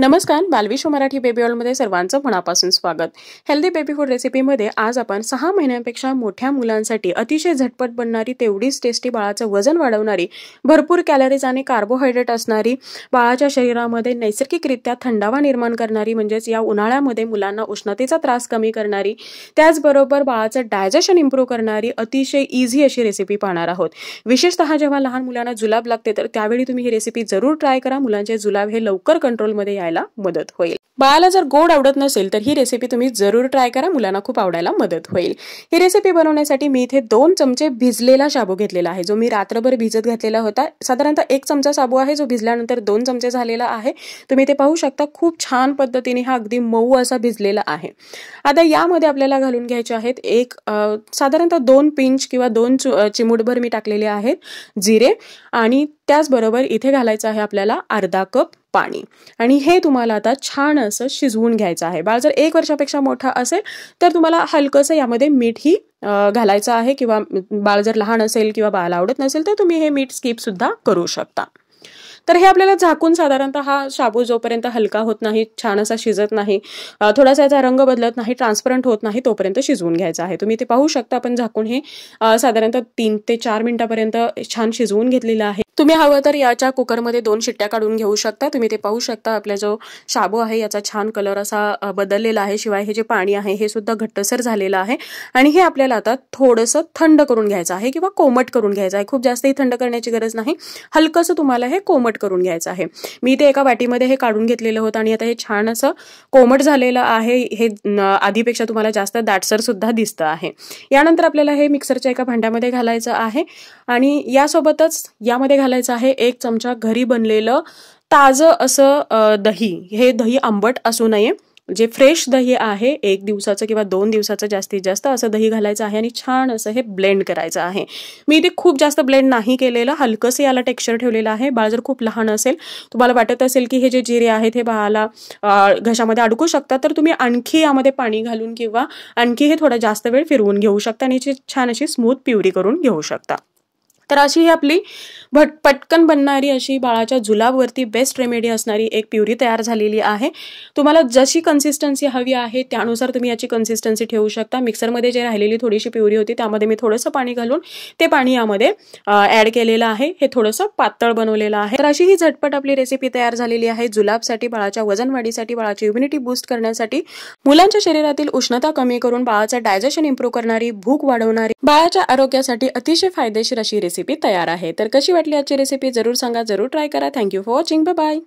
नमस्कार बालविश्व मराठी बेबी ऑलमध्ये सर्वांचं मनापासून स्वागत हेल्दी बेबी फूड रेसिपीमध्ये आज आपण सहा महिन्यांपेक्षा मोठ्या मुलांसाठी अतिशय झटपट बनणारी तेवढीच टेस्टी बाळाचं वजन वाढवणारी भरपूर कॅलरीज आणि कार्बोहायड्रेट असणारी बाळाच्या शरीरामध्ये नैसर्गिकरित्या थंडावा निर्माण करणारी म्हणजेच या उन्हाळ्यामध्ये मुलांना उष्णतेचा त्रास कमी करणारी त्याचबरोबर बाळाचं डायजेशन इम्प्रूव्ह करणारी अतिशय इझी अशी रेसिपी पाहणार आहोत विशेषतः जेव्हा लहान मुलांना जुलाब लागते तर त्यावेळी तुम्ही ही रेसिपी जरूर ट्राय करा मुलांचे जुलाब हे लवकर कंट्रोलमध्ये या मिळायला मदत होईल बाळाला जर गोड आवडत नसेल तर ही रेसिपी तुम्ही जरूर ट्राय करा मुलांना खूप आवडायला मदत होईल ही रेसिपी बनवण्यासाठी मी इथे दोन चमचे भिजलेला शाबू घेतलेला आहे जो मी रात्रभर भिजत घातलेला होता साधारणतः एक चमचा शाबू आहे जो भिजल्यानंतर दोन चमचे झालेला आहे तुम्ही ते पाहू शकता खूप छान पद्धतीने हा अगदी मऊ असा भिजलेला आहे आता यामध्ये आपल्याला घालून घ्यायचे आहेत एक साधारणतः दोन पिंच किंवा दोन चिमूटभर मी टाकलेले आहेत जिरे आणि त्याचबरोबर इथे घालायचं आहे आपल्याला अर्धा कप पाणी आणि हे तुम्हाला आता छान असं शिजवून घ्यायचं आहे बाळ जर एक वर्षापेक्षा मोठा असेल तर तुम्हाला हलकंसं यामध्ये मीठही घालायचं आहे किंवा बाळ जर लहान असेल किंवा बाळाला आवडत नसेल तर तुम्ही हे मीठ स्किपसुद्धा करू शकता तर हे आपल्याला झाकून साधारणतः हा शाबू जोपर्यंत हलका होत नाही छान असा शिजत नाही थोडासा याचा रंग बदलत नाही ट्रान्सपरंट होत नाही तोपर्यंत शिजवून घ्यायचा आहे तुम्ही ते पाहू शकता आपण झाकून हे साधारणतः तीन ते चार मिनिटापर्यंत छान शिजवून घेतलेलं आहे तुम्ही हवं तर याच्या कुकरमध्ये दोन शिट्ट्या काढून घेऊ शकता तुम्ही ते पाहू शकता आपला जो शाबू आहे याचा छान कलर असा बदललेला आहे शिवाय हे जे पाणी आहे हे सुद्धा घट्टसर झालेलं आहे आणि हे आपल्याला आता थोडंसं थंड करून घ्यायचं आहे किंवा कोमट करून घ्यायचं आहे खूप जास्तही थंड करण्याची गरज नाही हलकंसं तुम्हाला हे कोमट करून घ्यायचं आहे मी ते एका वाटीमध्ये हे काढून घेतलेलं होतं आणि आता हे छान असं कोमट झालेलं आहे हे आधीपेक्षा तुम्हाला जास्त दाटसर सुद्धा दिसतं आहे यानंतर आपल्याला हे मिक्सरच्या एका भांड्यामध्ये घालायचं आहे आणि यासोबतच यामध्ये घालायचं आहे एक चमचा घरी बनलेलं ताजं असं दही हे दही आंबट असू नये जे फ्रेश दही आहे एक दिवसाचं किंवा दोन दिवसाचं जास्तीत जास्त असं दही घालायचं आहे आणि छान असं हे ब्लेंड करायचं आहे मी इथे खूप जास्त ब्लेंड नाही केलेलं हलकंसं याला टेक्स्चर ठेवलेलं आहे बाळ जर खूप लहान असेल तुम्हाला वाटत असेल की हे जे जिरे आहेत हे बाळाला घशामध्ये अडकू शकतात तर तुम्ही आणखी यामध्ये पाणी घालून किंवा आणखी हे थोडा जास्त वेळ फिरवून घेऊ शकता आणि छान अशी स्मूथ प्युरी करून घेऊ शकता तर अशी ही आपली भट पटकन बनणारी अशी बाळाच्या जुलाबवरती बेस्ट रेमेडी असणारी एक प्युरी तयार झालेली आहे तुम्हाला जशी कन्सिस्टन्सी हवी आहे त्यानुसार तुम्ही याची कन्सिस्टन्सी ठेवू शकता मिक्सरमध्ये जे राहिलेली थोडीशी प्युरी होती त्यामध्ये मी थोडंसं पाणी घालून ते पाणी यामध्ये ॲड केलेलं आहे हे थोडंसं पातळ बनवलेलं आहे तर अशी ही झटपट आपली रेसिपी तयार झालेली आहे जुलाबसाठी बाळाच्या वजनवाढीसाठी बाळाची इम्युनिटी बूस्ट करण्यासाठी मुलांच्या शरीरातील उष्णता कमी करून बाळाचं डायजेशन इम्प्रूव्ह करणारी भूक वाढवणारी बाळाच्या आरोग्यासाठी अतिशय फायदेशीर अशी रेसिपी रेसिपी तैयार है तो कभी वाटली आजची रेसिपी जरूर संगा जरूर ट्राई करा thank you for watching bye